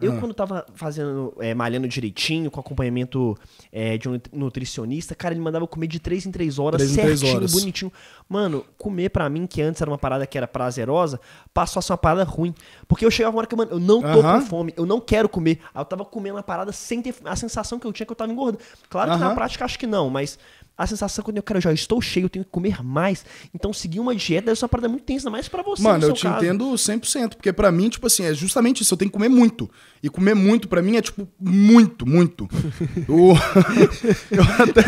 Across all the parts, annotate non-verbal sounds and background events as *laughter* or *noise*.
Eu, ah. quando tava fazendo, é, malhando direitinho, com acompanhamento é, de um nutricionista, cara, ele mandava comer de 3 em 3 horas, 3 em certinho, horas. bonitinho. Mano, comer para mim, que antes era uma parada que era prazerosa, passou a ser uma parada ruim. Porque eu chegava uma hora que, mano, eu não tô uh -huh. com fome, eu não quero comer. Aí eu tava comendo uma parada sem ter a sensação que eu tinha que eu tava engordando. Claro que uh -huh. na prática acho que não, mas a sensação é quando eu, cara, eu já estou cheio, eu tenho que comer mais. Então, seguir uma dieta é só uma parada muito tensa, mais para você. Mano, eu te caso. entendo 100%, porque para mim, tipo assim, é justamente isso, eu tenho que comer muito. E comer muito para mim é, tipo, muito, muito. eu, *laughs* *laughs* eu até,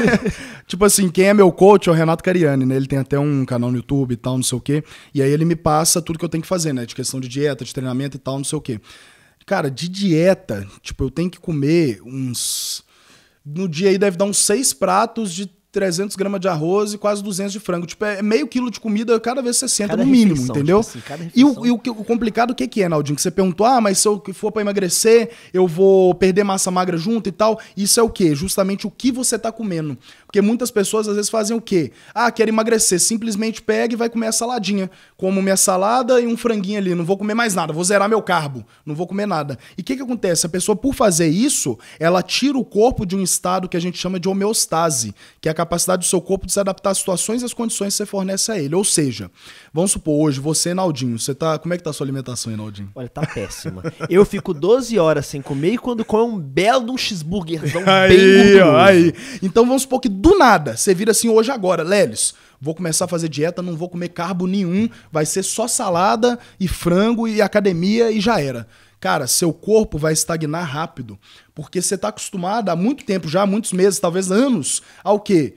tipo assim, quem é meu coach é o Renato Cariani, né? Ele tem até um canal no YouTube e tal, não sei o quê. E aí ele me passa tudo que eu tenho que fazer, né? De questão de dieta, de treinamento e tal, não sei o quê. Cara, de dieta, tipo, eu tenho que comer uns. No dia aí deve dar uns seis pratos de 300 gramas de arroz e quase 200 de frango. Tipo, é meio quilo de comida cada vez que você senta, cada no mínimo, refeição, entendeu? Tipo assim, e, o, e o, complicado, o que, que é, Naldinho? Que você perguntou, ah, mas se eu for para emagrecer, eu vou perder massa magra junto e tal. Isso é o quê? Justamente o que você tá comendo. Porque muitas pessoas, às vezes, fazem o quê? Ah, quero emagrecer. Simplesmente pega e vai comer a saladinha. Como minha salada e um franguinho ali. Não vou comer mais nada. Vou zerar meu carbo. Não vou comer nada. E o que, que acontece? A pessoa, por fazer isso, ela tira o corpo de um estado que a gente chama de homeostase, que é a capacidade do seu corpo de se adaptar às situações e às condições que você fornece a ele. Ou seja, vamos supor, hoje você, Naldinho, você tá. Como é que tá a sua alimentação, Naldinho? Olha, tá péssima. eu fico 12 horas sem comer e quando come é um belo de um cheeseburgerzão *laughs* aí, bem gorduroso. Aí. Então vamos supor que do nada você vira assim hoje agora, Lelis vou começar a fazer dieta, não vou comer carbo nenhum, vai ser só salada e frango e academia e já era cara, seu corpo vai estagnar rápido, porque você está acostumado há muito tempo já, muitos meses, talvez anos, ao quê?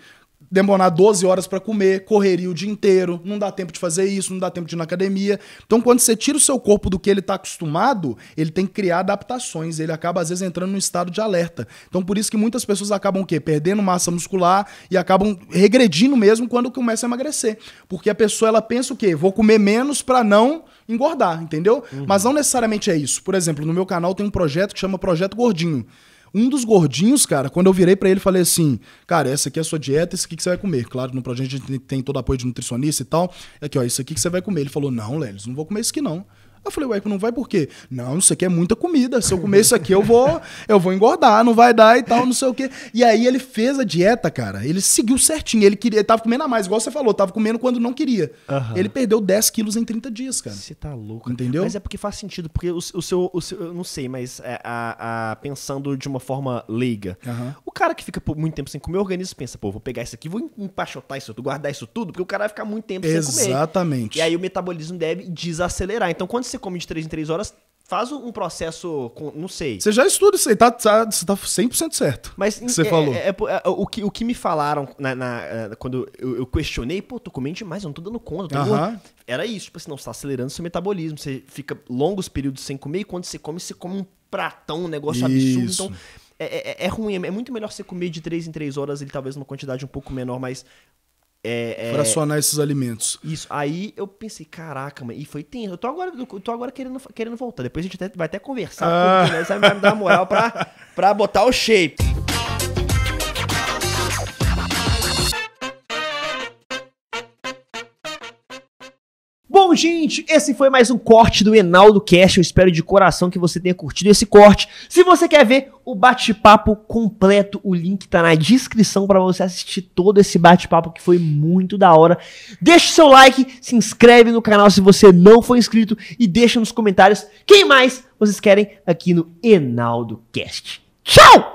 demorar 12 horas para comer, correria o dia inteiro, não dá tempo de fazer isso, não dá tempo de ir na academia. Então, quando você tira o seu corpo do que ele está acostumado, ele tem que criar adaptações, ele acaba às vezes entrando num estado de alerta. Então, por isso que muitas pessoas acabam o quê? Perdendo massa muscular e acabam regredindo mesmo quando começa a emagrecer, porque a pessoa ela pensa o quê? Vou comer menos para não engordar, entendeu? Uhum. Mas não necessariamente é isso. Por exemplo, no meu canal tem um projeto que chama Projeto Gordinho. Um dos gordinhos, cara, quando eu virei para ele, falei assim: Cara, essa aqui é a sua dieta, isso aqui que você vai comer. Claro, no projeto a gente tem todo apoio de nutricionista e tal. é Aqui, ó, isso aqui que você vai comer. Ele falou: Não, Lelis, não vou comer isso aqui não. Eu falei, ué, não vai por quê? Não, isso aqui é muita comida. Se eu comer isso aqui, eu vou, eu vou engordar, não vai dar e tal, não sei o quê. E aí ele fez a dieta, cara. Ele seguiu certinho. Ele queria, ele tava comendo a mais, igual você falou, tava comendo quando não queria. Ele perdeu 10 quilos em 30 dias, cara. Você tá louco. Entendeu? Mas é porque faz sentido, porque o, o, seu, o seu, Eu não sei, mas é, a, a, pensando de uma forma leiga, uhum cara que fica por muito tempo sem comer, o organismo pensa, pô, vou pegar isso aqui, vou empachotar isso tudo, guardar isso tudo, porque o cara vai ficar muito tempo Exatamente. sem comer. Exatamente. E aí o metabolismo deve desacelerar. Então, quando você come de 3 em 3 horas, faz um processo, com, não sei. Você já estuda isso aí, tá, tá, você tá 100% certo. Mas que você é, falou. É, é, é, o, que, o que me falaram na, na, eh, quando eu, eu, questionei, pô, tô comendo demais, eu não tô dando conta. Tô uh -huh. Era isso, tipo assim, não, você tá acelerando seu metabolismo, você fica longos períodos sem comer e quando você come, você come um pratão, um negócio isso. absurdo. Então é, é, é, é, ruim, é, é muito melhor você comer de 3 em 3 horas, ele talvez numa quantidade um pouco menor, mas. É, é Fracionar esses alimentos. Isso. Aí eu pensei, caraca, mano, e foi tenso. Eu tô agora, eu tô agora querendo, querendo voltar. Depois a gente até, vai até conversar, ah. porque, né, vai me dar moral pra, pra botar o shape. gente, esse foi mais um corte do Enaldo Cast. Eu espero de coração que você tenha curtido esse corte. Se você quer ver o bate-papo completo, o link tá na descrição para você assistir todo esse bate-papo que foi muito da hora. Deixe seu like, se inscreve no canal se você não for inscrito e deixa nos comentários quem mais vocês querem aqui no Enaldo Cast. Tchau!